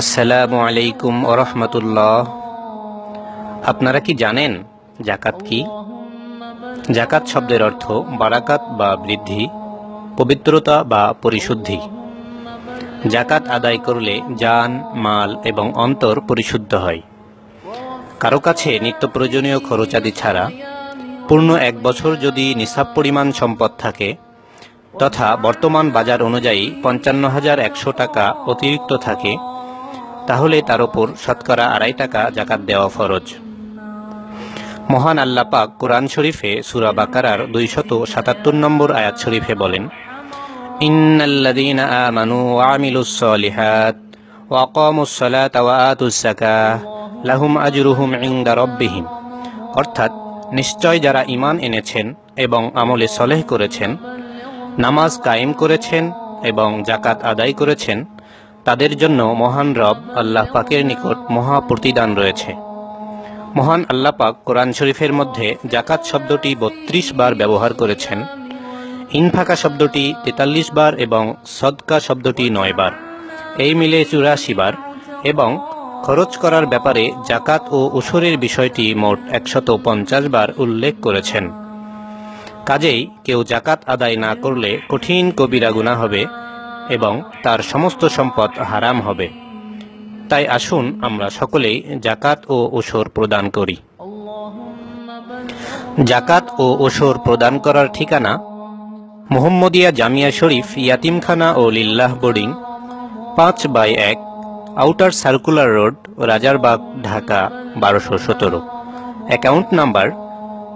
আসসালামু আলাইকুম ওরহমতুল্লাহ আপনারা কি জানেন জাকাত কি জাকাত শব্দের অর্থ বারাকাত বা বৃদ্ধি পবিত্রতা বা পরিশুদ্ধি জাকাত আদায় করলে যান মাল এবং অন্তর পরিশুদ্ধ হয় কারো কাছে নিত্য প্রয়োজনীয় খরচাদি ছাড়া পূর্ণ এক বছর যদি নিসাব পরিমাণ সম্পদ থাকে তথা বর্তমান বাজার অনুযায়ী পঞ্চান্ন হাজার একশো টাকা অতিরিক্ত থাকে তাহলে তার ওপর শতকরা আড়াই টাকা জাকাত দেওয়া ফরজ মহান আল্লাহ পাক কোরআন শরীফে সুরা বাকারার দুইশত সাতাত্তর নম্বর আয়াত শরীফে বলেন ওয়া লাহুম অর্থাৎ নিশ্চয় যারা ইমান এনেছেন এবং আমলে সলেহ করেছেন নামাজ কায়েম করেছেন এবং জাকাত আদায় করেছেন তাদের জন্য মহান রব আল্লাহ পাকের নিকট মহা প্রতিদান রয়েছে মহান আল্লাহ পাক কোরআন শরীফের মধ্যে জাকাত শব্দটি ৩২ বার ব্যবহার করেছেন ইনফাকা শব্দটি ৪৩ বার এবং সদকা শব্দটি নয় বার এই মিলে চুরাশি বার এবং খরচ করার ব্যাপারে জাকাত ও উসরের বিষয়টি মোট একশত বার উল্লেখ করেছেন কাজেই কেউ জাকাত আদায় না করলে কঠিন কবিরা গুণা হবে এবং তার সমস্ত সম্পদ হারাম হবে তাই আসুন আমরা সকলেই জাকাত ও ওসর প্রদান করি জাকাত ও ওসর প্রদান করার ঠিকানা মোহাম্মদিয়া জামিয়া শরীফ ইয়াতিমখানা ও লিল্লাহ বোর্ডিং পাঁচ বাই এক outer circular road Rajarbagh Dhaka বারোশো সতেরো account number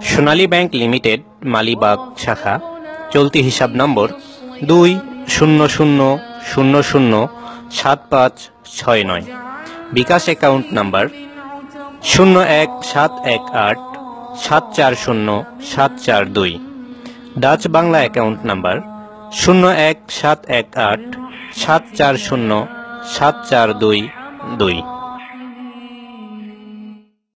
Sonali bank limited Malibagh শাখা চলতি হিসাব নম্বর দুই শূন্য শূন্য শূন্য শূন্য সাত পাঁচ ছয় নয় বিকাশ অ্যাকাউন্ট নাম্বার শূন্য এক সাত এক আট সাত চার শূন্য সাত চার দুই ডাচ বাংলা অ্যাকাউন্ট নাম্বার শূন্য এক সাত এক আট সাত চার শূন্য সাত চার দুই দুই